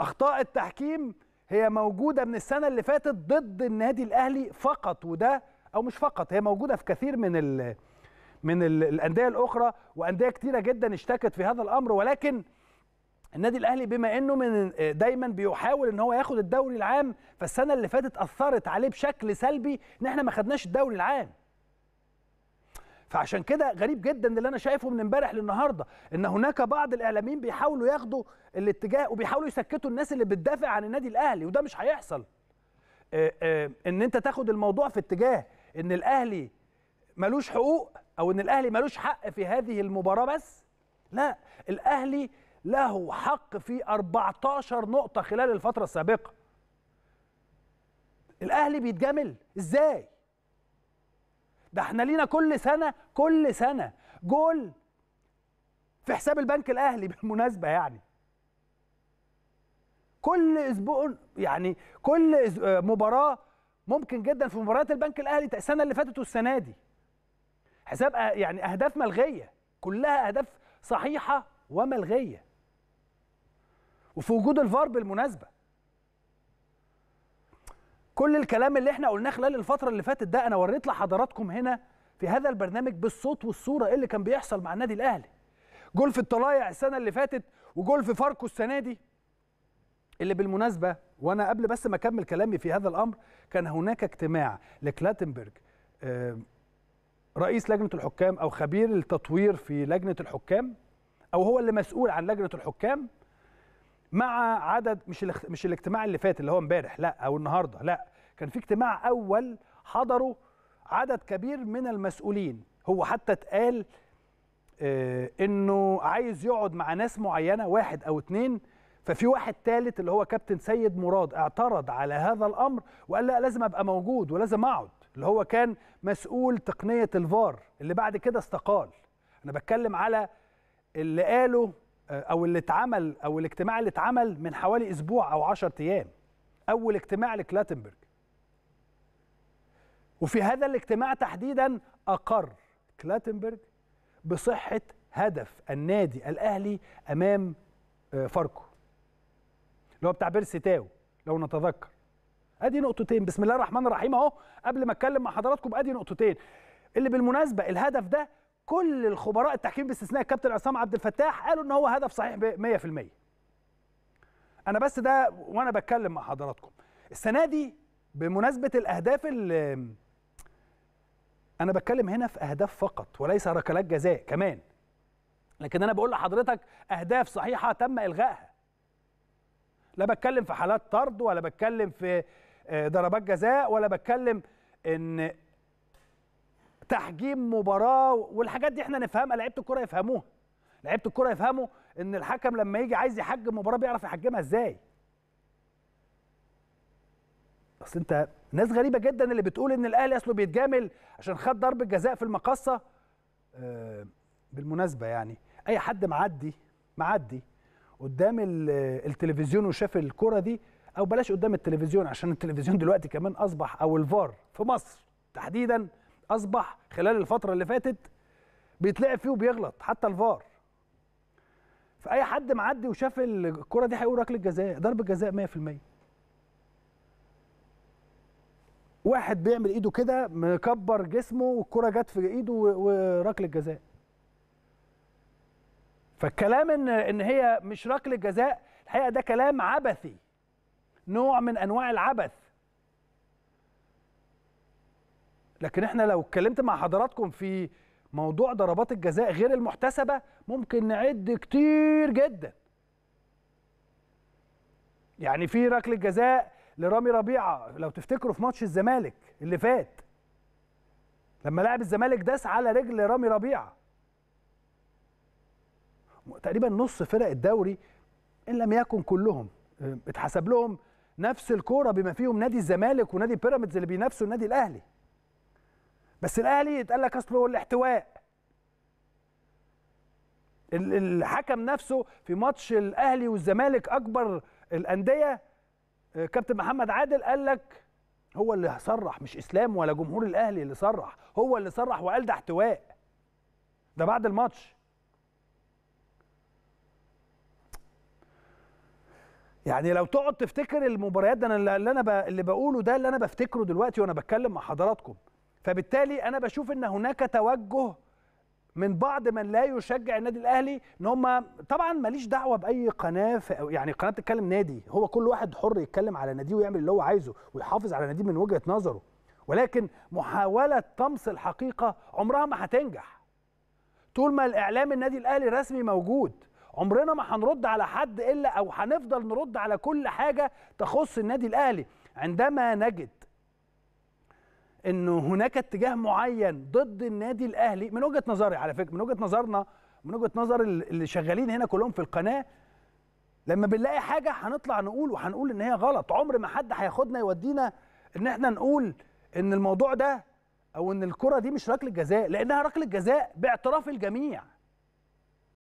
اخطاء التحكيم هي موجوده من السنه اللي فاتت ضد النادي الاهلي فقط وده او مش فقط هي موجوده في كثير من ال من الـ الانديه الاخرى وانديه كتيره جدا اشتكت في هذا الامر ولكن النادي الاهلي بما انه من دايما بيحاول ان هو ياخد الدوري العام فالسنه اللي فاتت اثرت عليه بشكل سلبي ان احنا ما خدناش الدوري العام فعشان كده غريب جدا اللي انا شايفه من امبارح للنهارده ان هناك بعض الاعلاميين بيحاولوا ياخدوا الاتجاه وبيحاولوا يسكتوا الناس اللي بتدافع عن النادي الاهلي وده مش هيحصل آه، آه، ان انت تاخد الموضوع في اتجاه ان الاهلي ملوش حقوق او ان الاهلي ملوش حق في هذه المباراه بس لا الاهلي له حق في 14 نقطه خلال الفتره السابقه الاهلي بيتجامل ازاي ده احنا لينا كل سنه كل سنه جول في حساب البنك الاهلي بالمناسبه يعني كل اسبوع يعني كل مباراه ممكن جدا في مباريات البنك الاهلي السنه اللي فاتت والسنه دي حساب آه، يعني اهداف ملغيه كلها اهداف صحيحه وملغيه وفي وجود الفار بالمناسبه كل الكلام اللي احنا قلناه خلال الفتره اللي فاتت ده انا وريت لحضراتكم هنا في هذا البرنامج بالصوت والصوره ايه اللي كان بيحصل مع النادي الاهلي جول في الطلايع السنه اللي فاتت وجول في فاركو السنه دي اللي بالمناسبه وانا قبل بس ما اكمل كلامي في هذا الامر كان هناك اجتماع لكلاتنبرج آه، رئيس لجنه الحكام او خبير التطوير في لجنه الحكام او هو اللي مسؤول عن لجنه الحكام مع عدد مش مش الاجتماع اللي فات اللي هو امبارح لا او النهارده لا كان في اجتماع اول حضره عدد كبير من المسؤولين هو حتى اتقال آه، انه عايز يقعد مع ناس معينه واحد او اتنين ففي واحد ثالث اللي هو كابتن سيد مراد اعترض على هذا الامر وقال لا لازم ابقى موجود ولازم اقعد اللي هو كان مسؤول تقنيه الفار اللي بعد كده استقال انا بتكلم على اللي قاله آه، او اللي اتعمل او الاجتماع اللي اتعمل من حوالي اسبوع او 10 ايام اول اجتماع لكلاتنبرج وفي هذا الاجتماع تحديدا اقر كلاتنبرج بصحه هدف النادي الاهلي امام آه، فاركو اللي هو بتاع بيرسي تاو لو نتذكر ادي نقطتين بسم الله الرحمن الرحيم اهو قبل ما اتكلم مع حضراتكم ادي نقطتين اللي بالمناسبه الهدف ده كل الخبراء التحكيم باستثناء الكابتن عصام عبد الفتاح قالوا ان هو هدف صحيح 100% انا بس ده وانا بتكلم مع حضراتكم السنه دي بمناسبه الاهداف اللي انا بتكلم هنا في اهداف فقط وليس ركلات جزاء كمان لكن انا بقول لحضرتك اهداف صحيحه تم الغائها لا بتكلم في حالات طرد ولا بتكلم في آه، ضربات جزاء ولا بتكلم ان تحجيم مباراه والحاجات دي احنا نفهمها لعيبه الكوره يفهموها لعيبه الكوره يفهموا ان الحكم لما يجي عايز يحجم مباراه بيعرف يحجمها ازاي اصل انت ناس غريبه جدا اللي بتقول ان الاهلي اصله بيتجامل عشان خد ضربه جزاء في المقصه آه بالمناسبه يعني اي حد معدي معدي قدام التلفزيون وشاف الكره دي او بلاش قدام التلفزيون عشان التلفزيون دلوقتي كمان اصبح او الفار في مصر تحديدا اصبح خلال الفتره اللي فاتت بيتلعب فيه وبيغلط حتى الفار فاي حد معدي وشاف الكره دي هيقول ركله جزاء ضربه جزاء 100% واحد بيعمل ايده كده مكبر جسمه والكره جت في ايده وركله جزاء فالكلام ان ان هي مش ركله جزاء الحقيقه ده كلام عبثي نوع من انواع العبث لكن احنا لو اتكلمت مع حضراتكم في موضوع ضربات الجزاء غير المحتسبه ممكن نعد كتير جدا يعني في ركله جزاء لرامي ربيعه لو تفتكروا في ماتش الزمالك اللي فات لما لاعب الزمالك داس على رجل رامي ربيعه تقريبا نص فرق الدوري ان لم يكن كلهم آه، اتحسب لهم نفس الكوره بما فيهم نادي الزمالك ونادي بيراميدز اللي بينافسوا النادي الاهلي بس الاهلي اتقال لك اصل هو الاحتواء الحكم نفسه في ماتش الاهلي والزمالك اكبر الانديه آه، كابتن محمد عادل قال لك هو اللي صرح مش اسلام ولا جمهور الاهلي اللي صرح هو اللي صرح وقال ده احتواء ده بعد الماتش يعني لو تقعد تفتكر المباريات ده انا اللي انا اللي بقوله ده اللي انا بفتكره دلوقتي وانا بتكلم مع حضراتكم فبالتالي انا بشوف ان هناك توجه من بعض من لا يشجع النادي الاهلي ان هم طبعا ماليش دعوه باي قناه يعني قناه بتتكلم نادي هو كل واحد حر يتكلم على ناديه ويعمل اللي هو عايزه ويحافظ على ناديه من وجهه نظره ولكن محاوله طمس الحقيقه عمرها ما هتنجح طول ما الاعلام النادي الاهلي رسمي موجود عمرنا ما هنرد على حد الا او هنفضل نرد على كل حاجه تخص النادي الاهلي عندما نجد انه هناك اتجاه معين ضد النادي الاهلي من وجهه نظري على فكره من وجهه نظرنا من وجهه نظر اللي شغالين هنا كلهم في القناه لما بنلاقي حاجه هنطلع نقول وهنقول ان هي غلط عمر ما حد هياخدنا يودينا ان احنا نقول ان الموضوع ده او ان الكره دي مش ركله جزاء لانها ركله جزاء باعتراف الجميع